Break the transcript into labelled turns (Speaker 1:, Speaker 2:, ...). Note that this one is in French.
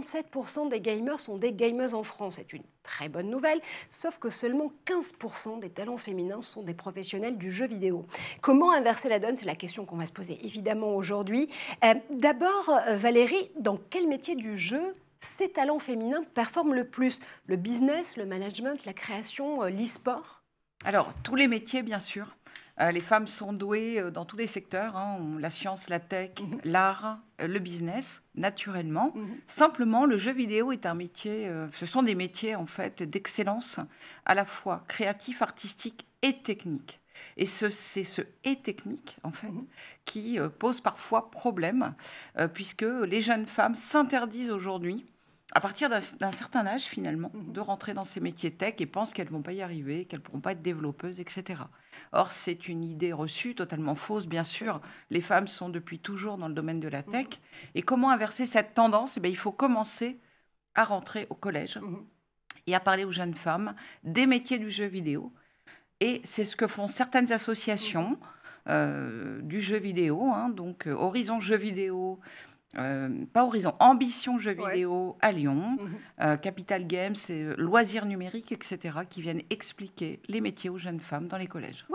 Speaker 1: 37% des gamers sont des gamers en France. C'est une très bonne nouvelle, sauf que seulement 15% des talents féminins sont des professionnels du jeu vidéo. Comment inverser la donne C'est la question qu'on va se poser évidemment aujourd'hui. Euh, d'abord, euh, Valérie, dans quel métier du jeu ces talents féminins performent le plus Le business, le management, la création, euh, l'e-sport Alors, tous les métiers, bien sûr.
Speaker 2: Euh, les femmes sont douées euh, dans tous les secteurs, hein. la science, la tech, mhm. l'art, euh, le business, naturellement. Mhm. Simplement, le jeu vidéo est un métier, ce sont des métiers en fait d'excellence, à la fois créatif, artistique et technique. Et c'est ce, et technique, en fait, mhm. qui pose parfois problème, puisque les jeunes femmes s'interdisent aujourd'hui à partir d'un certain âge finalement, mhm. de rentrer dans ces métiers tech et pensent qu'elles ne vont pas y arriver, qu'elles ne pourront pas être développeuses, etc. Or, c'est une idée reçue, totalement fausse, bien sûr. Les femmes sont depuis toujours dans le domaine de la mhm. tech. Et comment inverser cette tendance eh bien, Il faut commencer à rentrer au collège mhm. et à parler aux jeunes femmes des métiers du jeu vidéo. Et c'est ce que font certaines associations euh, du jeu vidéo, hein. donc euh, Horizon Jeu vidéo, euh, pas Horizon, Ambition Jeux vidéo à Lyon, mhm. euh, Capital Games, et euh, loisirs numériques, etc., qui viennent expliquer les métiers aux jeunes femmes dans les collèges.